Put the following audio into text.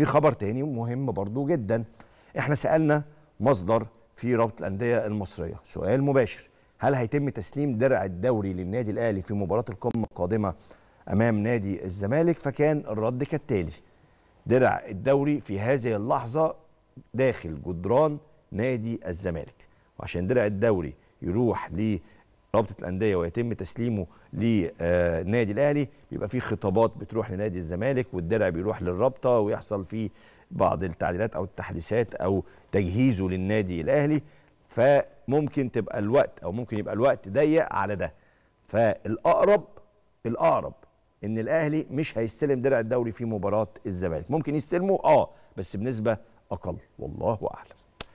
في خبر تاني مهم برضو جدا احنا سألنا مصدر في رابطة الأندية المصرية سؤال مباشر هل هيتم تسليم درع الدوري للنادي الأهلي في مباراة القمة القادمة أمام نادي الزمالك فكان الرد كالتالي درع الدوري في هذه اللحظة داخل جدران نادي الزمالك وعشان درع الدوري يروح للزمالك رابطه الانديه ويتم تسليمه للنادي الاهلي بيبقى في خطابات بتروح لنادي الزمالك والدرع بيروح للرابطه ويحصل فيه بعض التعديلات او التحديثات او تجهيزه للنادي الاهلي فممكن تبقى الوقت او ممكن يبقى الوقت ضيق على ده فالاقرب الاقرب ان الاهلي مش هيستلم درع الدوري في مباراه الزمالك ممكن يستلمه اه بس بنسبه اقل والله اعلم